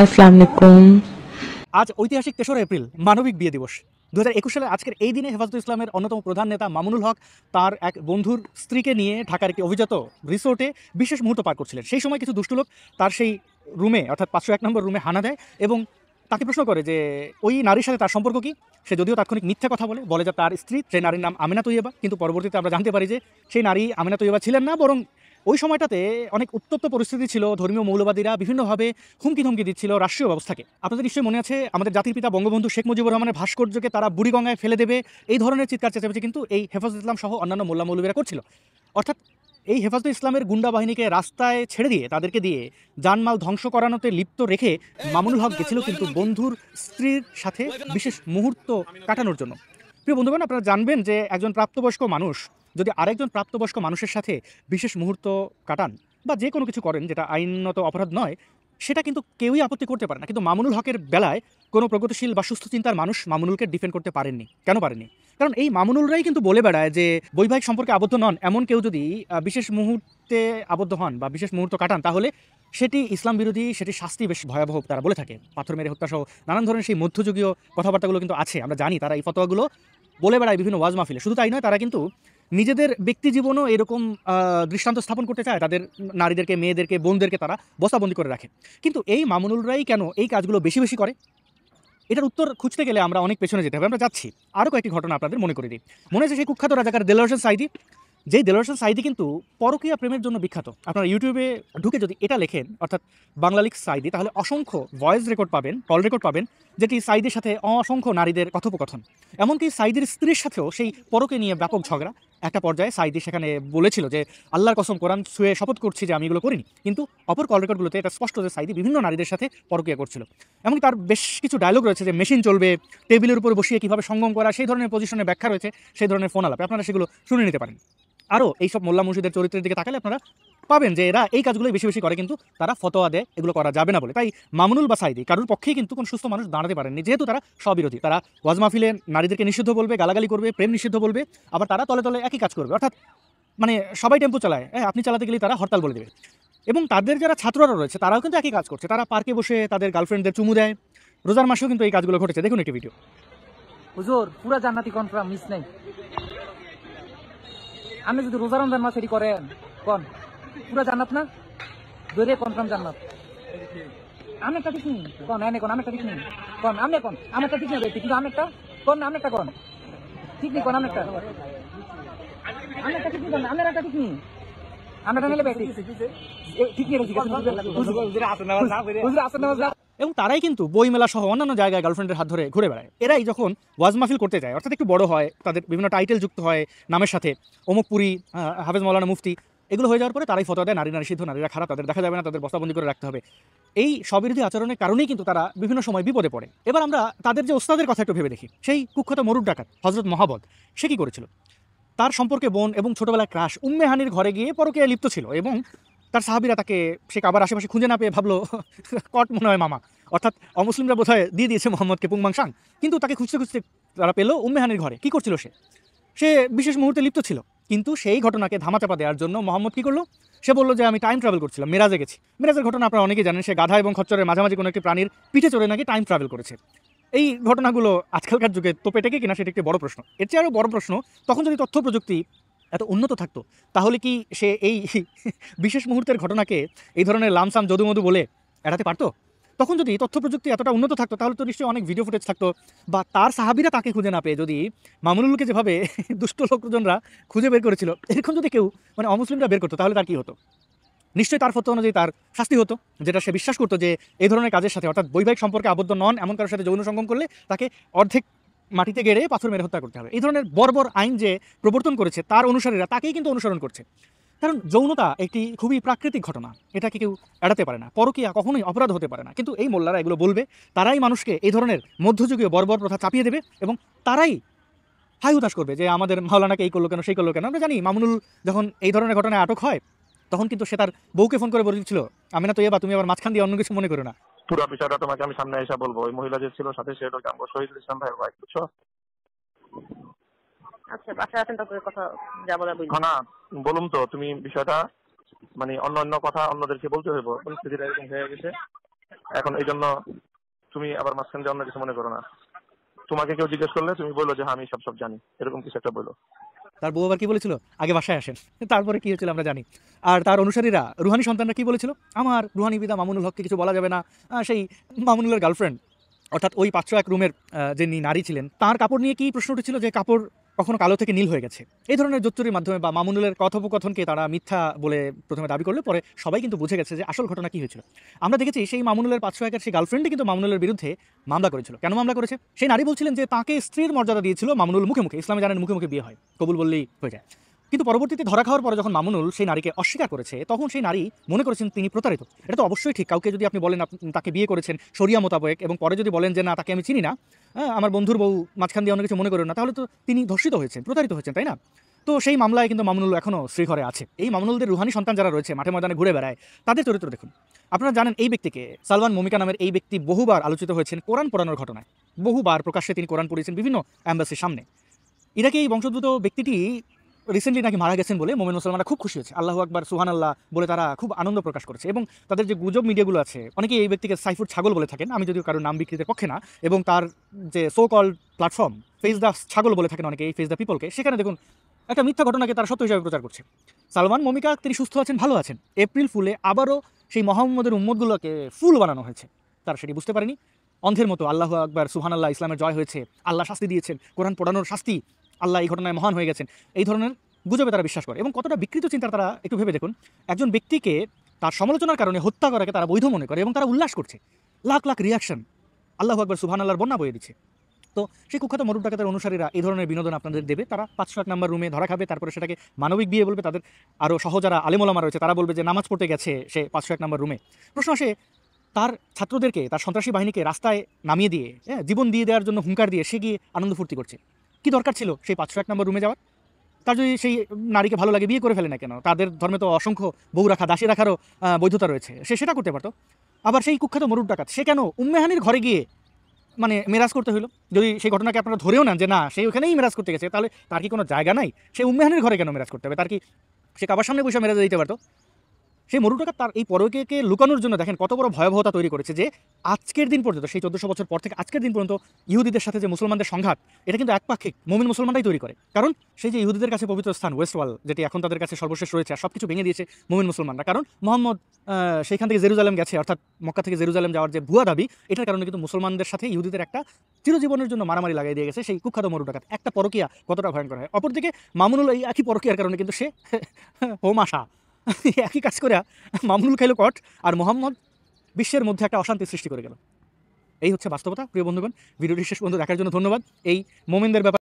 আজ ঐতিহাসিক তেসরা এপ্রিল মানবিক বিয়ে দিবস দু সালে আজকের এই দিনে হেফাজত ইসলামের অন্যতম প্রধান নেতা মামুনুল হক তার এক বন্ধুর স্ত্রীকে নিয়ে ঢাকার একটি অভিজাত রিসোর্টে বিশেষ মুহূর্ত পার করছিলেন সেই সময় কিছু দুষ্ট লোক তার সেই রুমে অর্থাৎ পাঁচশো এক নম্বর রুমে হানা দেয় এবং তাকে প্রশ্ন করে যে ওই নারীর সাথে তার সম্পর্ক কি সে যদিও তাৎক্ষণিক মিথ্যা কথা বলে বলে যে তার স্ত্রী সেই নারীর নাম আমিনা তৈয়বা কিন্তু পরবর্তীতে আমরা জানতে পারি যে সেই নারী আমিনা তৈয়বা ছিলেন না বরং ওই সময়টাতে অনেক উত্তপ্ত পরিস্থিতি ছিল ধর্মীয় মৌলবাদীরা বিভিন্নভাবে হুমকি ধুমকি দিচ্ছিল রাষ্ট্রীয় ব্যবস্থাকে আপনাদের নিশ্চয়ই মনে আছে আমাদের জাতির পিতা বঙ্গবন্ধু শেখ মুজিবুর রহমানের ভাস্কর্যকে তারা বুড়িগঙ্গায় ফেলে দেবে এই ধরনের চিৎকার চেঁচামেচি কিন্তু এই হেফাজত ইসলাম সহ অন্যান্য মোল্লা মৌলবীরা করছিল অর্থাৎ এই হেফাজত ইসলামের গুন্ডা বাহিনীকে রাস্তায় ছেড়ে দিয়ে তাদেরকে দিয়ে জানমাল ধ্বংস করানোতে লিপ্ত রেখে মামুনুল হক গেছিল কিন্তু বন্ধুর স্ত্রীর সাথে বিশেষ মুহূর্ত কাটানোর জন্য প্রিয় বন্ধুগণ আপনারা জানবেন যে একজন প্রাপ্তবয়স্ক মানুষ যদি আরেকজন প্রাপ্তবয়স্ক মানুষের সাথে বিশেষ মুহূর্ত কাটান বা যে কোনো কিছু করেন যেটা আইনত অপরাধ নয় সেটা কিন্তু কেউই আপত্তি করতে পারে না কিন্তু মামুনুল হকের বেলায় কোনো প্রগতিশীল বা সুস্থ চিন্তার মানুষ মামুনুলকে ডিফেন্ড করতে পারেননি কেন পারেনি কারণ এই মামুনুলরাই কিন্তু বলে বেড়ায় যে বৈবাহিক সম্পর্কে আবদ্ধ নন এমন কেউ যদি বিশেষ মুহূর্তে আবদ্ধ হন বা বিশেষ মুহূর্ত কাটান তাহলে সেটি ইসলাম বিরোধী সেটি শাস্তি বেশ ভয়াবহ তারা বলে থাকে পাথর মেরে সহ নানান ধরনের সেই মধ্যযুগীয় কথাবার্তাগুলো কিন্তু আছে আমরা জানি তারা এই ফতোয়াগুলো বলে বেড়ায় বিভিন্ন ওয়াজ মাহফিলে শুধু তাই নয় তারা কিন্তু নিজেদের ব্যক্তি জীবনও এরকম দৃষ্টান্ত স্থাপন করতে চায় তাদের নারীদেরকে মেয়েদেরকে বোনদেরকে তারা বসাবন্দি করে রাখে কিন্তু এই মামুনুলরাই কেন এই কাজগুলো বেশি বেশি করে এটার উত্তর খুঁজতে গেলে আমরা অনেক পেছনে যেতে হবে আমরা যাচ্ছি আরও কয়েকটি ঘটনা আপনাদের মনে করে দিই মনে আছে সেই কুখ্যাত রাজাকার দেলোর হোসেন সাইদি যেই দেলোর হোসেন সাইদি কিন্তু পরকীয়া প্রেমের জন্য বিখ্যাত আপনারা ইউটিউবে ঢুকে যদি এটা লেখেন অর্থাৎ বাংলালিক সাইদি তাহলে অসংখ্য ভয়েস রেকর্ড পাবেন কল রেকর্ড পাবেন যেটি সাইদের সাথে অসংখ্য নারীদের কথোপকথন এমনকি সাইদের স্ত্রীর সাথেও সেই পরকে নিয়ে ব্যাপক ঝগড়া একটা পর্যায়ে সাইদি সেখানে বলেছিল যে আল্লাহর কসম কোরআন শুয়ে শপথ করছি যে আমি এগুলো করিনি কিন্তু অপর কল রেকর্ডগুলোতে এটা স্পষ্ট যে সাইদি বিভিন্ন নারীদের সাথে পরক্রিয়া করছিল এবং তার বেশ কিছু ডায়লগ রয়েছে যে মেশিন চলবে টেবিলের উপর বসিয়ে কীভাবে সঙ্গম করা সেই ধরনের পজিশনে ব্যাখ্যা রয়েছে সেই ধরনের ফোন আলাপে আপনারা সেগুলো শুনে নিতে পারেন আরও এইসব মোল্লা মুর্শিদের চরিত্রের দিকে তাকালে আপনারা পাবেন যে এরা এই কাজগুলোই বেশি বেশি করে কিন্তু তারা ফতোয়া দেয় এগুলো করা যাবে না বলে তাই মামুনুল বা সাইদি কারোর পক্ষেই কিন্তু কোন সুস্থ মানুষ দাঁড়াতে পারেননি যেহেতু তারা স্ববিরোধী তারা ওয়াজ মাহফিলে নারীদেরকে নিষিদ্ধ বলবে গালাগালি করবে প্রেম নিষিদ্ধ বলবে আবার তারা তলে তলে একই কাজ করবে অর্থাৎ মানে সবাই টেম্পো চালায় হ্যাঁ আপনি চালাতে গেলে তারা হরতাল বলে দেবে এবং তাদের যারা ছাত্ররা রয়েছে তারাও কিন্তু একই কাজ করছে তারা পার্কে বসে তাদের গার্লফ্রেন্ডদের চুমু দেয় রোজার মাসেও কিন্তু এই কাজগুলো ঘটেছে দেখুন একটি ভিডিও হুজুর পুরা জান্নাতি কনফার্ম মিস নাই আপনি যদি রোজা রমজান মাস এটি করেন কন পুরো জান্নাত না দূরে কনফার্ম জান্নাত ঠিক নেই এনে ঠিক নেই ঠিক নেই কিন্তু ঠিক নেই ঠিক নেই ঠিক নেই এবং তারাই কিন্তু বই মেলা সহ অন্যান্য জায়গায় গার্লফ্রেন্ডের হাত ধরে ঘুরে বেড়ায় এরাই যখন ওয়াজ মাহফিল করতে যায় অর্থাৎ একটু বড় হয় তাদের বিভিন্ন টাইটেল যুক্ত হয় নামের সাথে অমুক পুরী হাফেজ মৌলানা মুফতি এগুলো হয়ে যাওয়ার পরে তারাই ফতোয়া দেয় নারী সিদ্ধ নারীরা খারাপ তাদের দেখা যাবে না তাদের বস্তাবন্দি করে রাখতে হবে এই সবিরোধী আচরণের কারণেই কিন্তু তারা বিভিন্ন সময় বিপদে পড়ে এবার আমরা তাদের যে ওস্তাদের কথা একটু ভেবে দেখি সেই কুখ্যাত মরুর ডাকাত হজরত মহাবদ সে কী করেছিল তার সম্পর্কে বোন এবং ছোটোবেলায় ক্রাশ উম্মেহানির ঘরে গিয়ে পরকে লিপ্ত ছিল এবং তার সাহাবিরা তাকে সে আবার আশেপাশে খুঁজে না পেয়ে ভাবলো কট মনে হয় মামা অর্থাৎ অমুসলিমরা বোধহয় দিয়ে দিয়েছে মোহাম্মদকে পুংমাংসাং কিন্তু তাকে খুঁজতে খুঁজতে তারা পেলো উম্মেহানির ঘরে কী করছিল সে সে বিশেষ মুহূর্তে লিপ্ত ছিল কিন্তু সেই ঘটনাকে ধামাচাপা দেওয়ার জন্য মোহাম্মদ কী করলো সে বললো যে আমি টাইম ট্রাভেল করছিলাম মেরাজে গেছি মেরাজের ঘটনা আপনারা অনেকেই জানেন সে গাধা এবং খচ্চরের মাঝামাঝি কোনো একটি প্রাণীর পিঠে চড়ে নাকি টাইম ট্রাভেল করেছে এই ঘটনাগুলো আজকালকার যুগে তোপে টেকে কিনা সেটা একটি বড় প্রশ্ন এর চেয়ে আরও বড় প্রশ্ন তখন যদি তথ্য প্রযুক্তি এত উন্নত থাকতো তাহলে কি সে এই বিশেষ মুহূর্তের ঘটনাকে এই ধরনের লামসাম মধু বলে এড়াতে পারতো তখন যদি তথ্য প্রযুক্তি এতটা উন্নত থাকতো তাহলে তো নিশ্চয়ই অনেক ভিডিও ফুটেজ থাকতো বা তার সাহাবিরা তাকে খুঁজে না পেয়ে যদি মামুনুলকে যেভাবে দুষ্ট লোকজনরা খুঁজে বের করেছিল এরকম যদি কেউ মানে অমুসলিমরা বের করতো তাহলে তার কী হতো নিশ্চয়ই তার ফতো অনুযায়ী তার শাস্তি হতো যেটা সে বিশ্বাস করতো যে এই ধরনের কাজের সাথে অর্থাৎ বৈবাহিক সম্পর্কে আবদ্ধ নন এমন কারোর সাথে যৌন সঙ্গম করলে তাকে অর্ধেক মাটিতে গেড়ে পাথর মেরে হত্যা করতে হবে এই ধরনের বর্বর আইন যে প্রবর্তন করেছে তার অনুসারীরা তাকেই কিন্তু অনুসরণ করছে কারণ যৌনতা একটি খুবই প্রাকৃতিক ঘটনা এটাকে কেউ এড়াতে পারে না পরকীয়া কখনোই অপরাধ হতে পারে না কিন্তু এই মোল্লারা এগুলো বলবে তারাই মানুষকে এই ধরনের মধ্যযুগীয় বর্বর প্রথা চাপিয়ে দেবে এবং তারাই হাই হুতাশ করবে যে আমাদের মাওলানাকে এই করলো কেন সেই করলো কেন আমরা জানি মামুনুল যখন এই ধরনের ঘটনায় আটক হয় তখন কিন্তু সে তার বউকে ফোন করে বলেছিল আমি না তো এবার তুমি আবার মাঝখান দিয়ে অন্য কিছু মনে করো না পুরো বিষয়টা তোমাকে আমি সামনে এসে বলবো ওই মহিলা যে ছিল সাথে সে হলো শহীদ ইসলাম ভাইয়ের বুঝছো আচ্ছা বাসায় তারপরে কথা যা বলা বুঝি না বলুন তো তুমি বিষয়টা মানে অন্য অন্য কথা অন্যদেরকে বলতে হইব পরিস্থিতিটা এরকম হয়ে গেছে এখন এই জন্য তুমি আবার মাঝখান দিয়ে অন্য কিছু মনে করো না তোমাকে কেউ জিজ্ঞেস করলে তুমি বললো যে হ্যাঁ, আমি সব সব জানি এরকম কিছু একটা বললো তার বউ আবার কি বলেছিল আগে বাসায় আসেন তারপরে কি হয়েছিল আমরা জানি আর তার অনুসারীরা রুহানি সন্তানরা কি বলেছিল আমার রুহানি পিতা মামুনুল হককে কিছু বলা যাবে না সেই মামুনুলের গার্লফ্রেন্ড অর্থাৎ ওই পাঁচশো এক রুমের যে নারী ছিলেন তার কাপড় নিয়ে কি প্রশ্ন উঠেছিল যে কাপড় কখনো কালো থেকে নীল হয়ে গেছে এই ধরনের জোচ্চুরির মাধ্যমে বা মামুনুলের কথোপকথনকে তারা মিথ্যা বলে প্রথমে দাবি করলে পরে সবাই কিন্তু বুঝে গেছে যে আসল ঘটনা কী হয়েছিল আমরা দেখেছি সেই মামুনুলের পাঁচশো একের সেই গার্লফ্রেন্ডই কিন্তু মামুনুলের বিরুদ্ধে মামলা করেছিল কেন মামলা করেছে সেই নারী বলছিলেন যে তাকে স্ত্রীর মর্যাদা দিয়েছিল মামুনুল মুখে মুখে ইসলামে জানেন মুখে মুখে বিয়ে হয় কবুল বললেই হয়ে যায় কিন্তু পরবর্তীতে ধরা খাওয়ার পরে যখন মামুনুল সেই নারীকে অস্বীকার করেছে তখন সেই নারী মনে করেছেন তিনি প্রতারিত এটা তো অবশ্যই ঠিক কাউকে যদি আপনি বলেন তাকে বিয়ে করেছেন সরিয়া মোতাবেক এবং পরে যদি বলেন যে না তাকে আমি চিনি না হ্যাঁ, আমার বন্ধুর বউ মাঝখান দিয়ে অনেক কিছু মনে করেন না তাহলে তো তিনি ধর্ষিত হয়েছেন প্রতারিত হয়েছেন তাই না তো সেই মামলায় কিন্তু মামুনুল এখনও শ্রীঘরে আছে এই মামুনুলদের রুহানি সন্তান যারা রয়েছে মাঠে ময়দানে ঘুরে বেড়ায় তাদের চরিত্র দেখুন আপনারা জানেন এই ব্যক্তিকে সালমান মমিকা নামের এই ব্যক্তি বহুবার আলোচিত হয়েছেন কোরআন পড়ানোর ঘটনায় বহুবার প্রকাশ্যে তিনি কোরআন পড়িয়েছেন বিভিন্ন অ্যাম্বাসির সামনে ইরাকে এই বংশোদ্ভূত ব্যক্তিটি রিসেন্টলি নাকি মারা গেছেন বলে মোমেন মুসলমানরা খুব খুশি হয়েছে আল্লাহ আকবর সুহান আল্লাহ বলে তারা খুব আনন্দ প্রকাশ করেছে এবং তাদের যে গুজব মিডিয়াগুলো আছে অনেকে এই ব্যক্তিকে সাইফুর ছাগল বলে থাকেন আমি যদিও কারোর নাম বিক্রিতে পক্ষে না এবং তার যে so called platform face the ছাগল বলে থাকেন অনেকে এই ফেস দ্য পিপলকে সেখানে দেখুন একটা মিথ্যা ঘটনাকে তারা সত্য হিসাবে প্রচার করছে সালমান মমিকা তিনি সুস্থ আছেন ভালো আছেন এপ্রিল ফুলে আবারও সেই মোহাম্মদের উম্মদগুলোকে ফুল বানানো হয়েছে তারা সেটি বুঝতে পারেনি অন্ধের মতো আল্লাহ আকবর সুহান আল্লাহ ইসলামের জয় হয়েছে আল্লাহ শাস্তি দিয়েছেন কোরআন পড়ানোর শাস্তি আল্লাহ এই ঘটনায় মহান হয়ে গেছেন এই ধরনের গুজবে তারা বিশ্বাস করে এবং কতটা বিকৃত চিন্তা তারা একটু ভেবে দেখুন একজন ব্যক্তিকে তার সমালোচনার কারণে হত্যা করাকে তারা বৈধ মনে করে এবং তারা উল্লাস করছে লাখ লাখ রিয়াকশন আল্লাহ আকবর সুহান আল্লাহর বন্যা বয়ে দিচ্ছে তো সেই কুখ্যাত মরুব ডাকাতের অনুসারীরা এই ধরনের বিনোদন আপনাদের দেবে তারা পাঁচশো এক নম্বর রুমে ধরা খাবে তারপরে সেটাকে মানবিক বিয়ে বলবে তাদের আরও সহজ যারা আলেমোলামা রয়েছে তারা বলবে যে নামাজ পড়তে গেছে সে পাঁচশো এক নম্বর রুমে প্রশ্ন আসে তার ছাত্রদেরকে তার সন্ত্রাসী বাহিনীকে রাস্তায় নামিয়ে দিয়ে হ্যাঁ জীবন দিয়ে দেওয়ার জন্য হুঙ্কার দিয়ে সে গিয়ে আনন্দ ফুর্তি করছে কি দরকার ছিল সেই পাঁচশো এক নম্বর রুমে যাওয়ার তার যদি সেই নারীকে ভালো লাগে বিয়ে করে ফেলে না কেন তাদের ধর্মে তো অসংখ্য বউ রাখা দাসী রাখারও বৈধতা রয়েছে সে সেটা করতে পারতো আবার সেই কুখ্যাত মরুর ডাকাত সে কেন উম্মেহানির ঘরে গিয়ে মানে মেরাজ করতে হলো যদি সেই ঘটনাকে আপনারা ধরেও নেন যে না সেই ওখানেই মেরাজ করতে গেছে তাহলে তার কি কোনো জায়গা নাই সে উম্মেহানির ঘরে কেন মেরাজ করতে হবে তার কি সে কাবার সামনে বসে মেরাজ দিতে পারতো সেই মরুটাকা তার এই পরকেকে লুকানোর জন্য দেখেন কত বড় ভয়াবহতা তৈরি করেছে যে আজকের দিন পর্যন্ত সেই চোদ্দশো বছর পর থেকে আজকের দিন পর্যন্ত ইহুদিদের সাথে যে মুসলমানদের সংঘাত এটা কিন্তু একপাক্ষিক মোমিন মুসলমানরাই তৈরি করে কারণ সেই যে ইহুদিদের কাছে পবিত্র স্থান ওয়েস্ট ওয়াল যেটি এখন তাদের কাছে সর্বশেষ রয়েছে আর সব কিছু ভেঙে দিয়েছে মোমিন মুসলমানরা কারণ মোহাম্মদ সেইখান থেকে জেরুজালেম গেছে অর্থাৎ মক্কা থেকে জেরুজালেম যাওয়ার যে ভুয়া দাবি এটার কারণে কিন্তু মুসলমানদের সাথে ইহুদিদের একটা চিরজীবনের জন্য মারামারি লাগিয়ে দিয়ে গেছে সেই কুখ্যাত মরু ডাকাত একটা পরকিয়া কতটা ভয়ঙ্কর হয় অপরদিকে মামুনুল এই একই পরকিয়ার কারণে কিন্তু সে হোমাশা একই কাজ করে মামুনুল খাইল কট আর মোহাম্মদ বিশ্বের মধ্যে একটা অশান্তি সৃষ্টি করে গেল এই হচ্ছে বাস্তবতা প্রিয় বন্ধুগণ ভিডিওটি শেষ পর্যন্ত দেখার জন্য ধন্যবাদ এই মোমেনদের ব্যাপার